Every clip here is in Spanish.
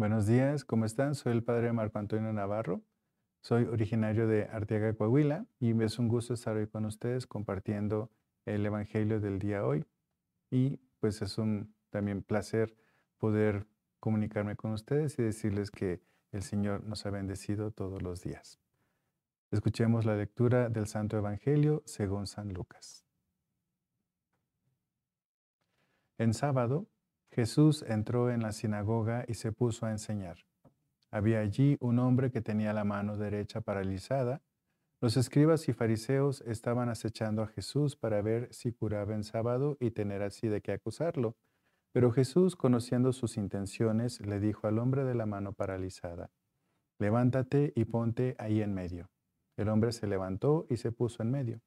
Buenos días, ¿cómo están? Soy el padre Marco Antonio Navarro, soy originario de Arteaga, Coahuila, y me es un gusto estar hoy con ustedes compartiendo el Evangelio del día hoy. Y pues es un también placer poder comunicarme con ustedes y decirles que el Señor nos ha bendecido todos los días. Escuchemos la lectura del Santo Evangelio según San Lucas. En sábado, Jesús entró en la sinagoga y se puso a enseñar. Había allí un hombre que tenía la mano derecha paralizada. Los escribas y fariseos estaban acechando a Jesús para ver si curaba en sábado y tener así de qué acusarlo. Pero Jesús, conociendo sus intenciones, le dijo al hombre de la mano paralizada, Levántate y ponte ahí en medio. El hombre se levantó y se puso en medio.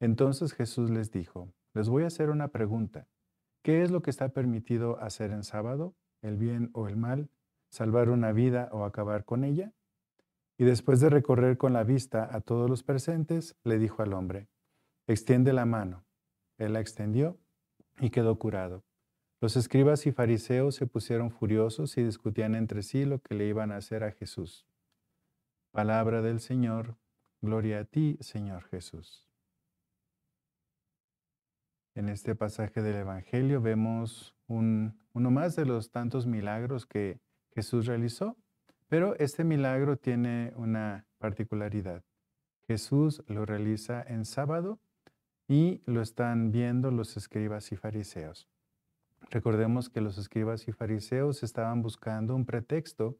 Entonces Jesús les dijo, Les voy a hacer una pregunta. ¿Qué es lo que está permitido hacer en sábado? ¿El bien o el mal? ¿Salvar una vida o acabar con ella? Y después de recorrer con la vista a todos los presentes, le dijo al hombre, extiende la mano. Él la extendió y quedó curado. Los escribas y fariseos se pusieron furiosos y discutían entre sí lo que le iban a hacer a Jesús. Palabra del Señor, gloria a ti, Señor Jesús. En este pasaje del Evangelio vemos uno más de los tantos milagros que Jesús realizó, pero este milagro tiene una particularidad. Jesús lo realiza en sábado y lo están viendo los escribas y fariseos. Recordemos que los escribas y fariseos estaban buscando un pretexto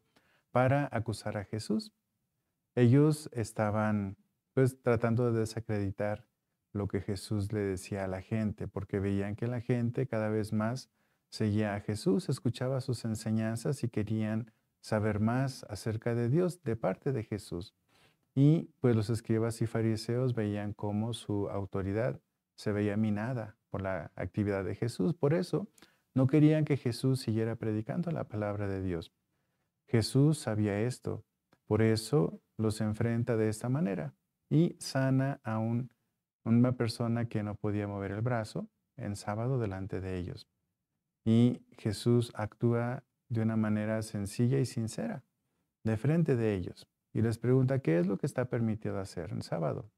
para acusar a Jesús. Ellos estaban pues tratando de desacreditar lo que Jesús le decía a la gente, porque veían que la gente cada vez más seguía a Jesús, escuchaba sus enseñanzas y querían saber más acerca de Dios de parte de Jesús. Y pues los escribas y fariseos veían cómo su autoridad se veía minada por la actividad de Jesús. Por eso no querían que Jesús siguiera predicando la palabra de Dios. Jesús sabía esto, por eso los enfrenta de esta manera y sana a un una persona que no podía mover el brazo en sábado delante de ellos. Y Jesús actúa de una manera sencilla y sincera, de frente de ellos, y les pregunta qué es lo que está permitido hacer en sábado.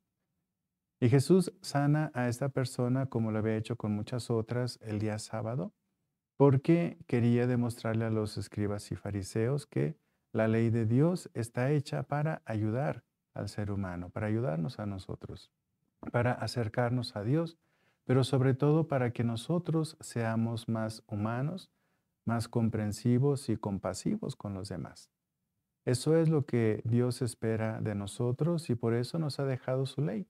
Y Jesús sana a esta persona como lo había hecho con muchas otras el día sábado, porque quería demostrarle a los escribas y fariseos que la ley de Dios está hecha para ayudar al ser humano, para ayudarnos a nosotros para acercarnos a Dios, pero sobre todo para que nosotros seamos más humanos, más comprensivos y compasivos con los demás. Eso es lo que Dios espera de nosotros y por eso nos ha dejado su ley,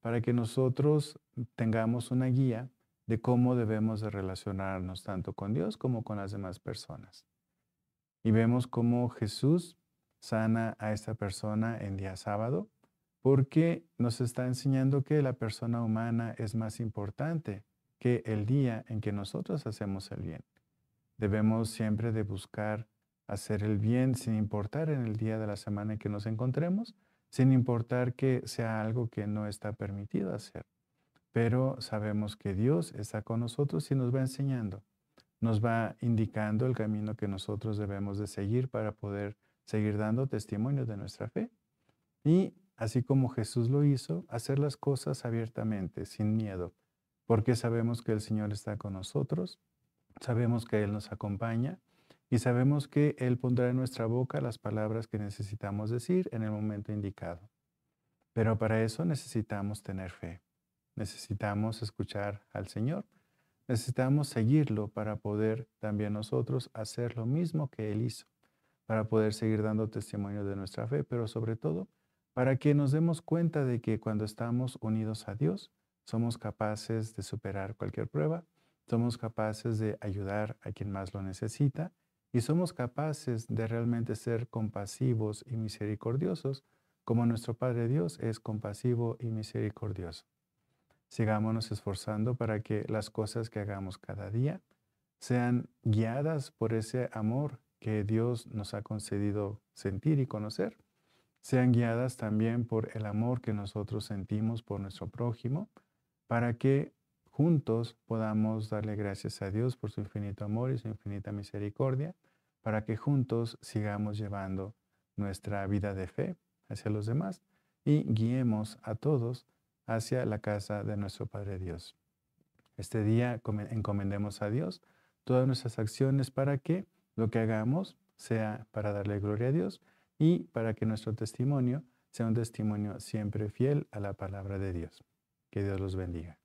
para que nosotros tengamos una guía de cómo debemos relacionarnos tanto con Dios como con las demás personas. Y vemos cómo Jesús sana a esta persona en día sábado, porque nos está enseñando que la persona humana es más importante que el día en que nosotros hacemos el bien. Debemos siempre de buscar hacer el bien sin importar en el día de la semana en que nos encontremos, sin importar que sea algo que no está permitido hacer. Pero sabemos que Dios está con nosotros y nos va enseñando, nos va indicando el camino que nosotros debemos de seguir para poder seguir dando testimonio de nuestra fe. Y así como Jesús lo hizo, hacer las cosas abiertamente, sin miedo, porque sabemos que el Señor está con nosotros, sabemos que Él nos acompaña y sabemos que Él pondrá en nuestra boca las palabras que necesitamos decir en el momento indicado. Pero para eso necesitamos tener fe, necesitamos escuchar al Señor, necesitamos seguirlo para poder también nosotros hacer lo mismo que Él hizo, para poder seguir dando testimonio de nuestra fe, pero sobre todo, para que nos demos cuenta de que cuando estamos unidos a Dios, somos capaces de superar cualquier prueba, somos capaces de ayudar a quien más lo necesita y somos capaces de realmente ser compasivos y misericordiosos como nuestro Padre Dios es compasivo y misericordioso. Sigámonos esforzando para que las cosas que hagamos cada día sean guiadas por ese amor que Dios nos ha concedido sentir y conocer sean guiadas también por el amor que nosotros sentimos por nuestro prójimo, para que juntos podamos darle gracias a Dios por su infinito amor y su infinita misericordia, para que juntos sigamos llevando nuestra vida de fe hacia los demás y guiemos a todos hacia la casa de nuestro Padre Dios. Este día encomendemos a Dios todas nuestras acciones para que lo que hagamos sea para darle gloria a Dios y para que nuestro testimonio sea un testimonio siempre fiel a la palabra de Dios. Que Dios los bendiga.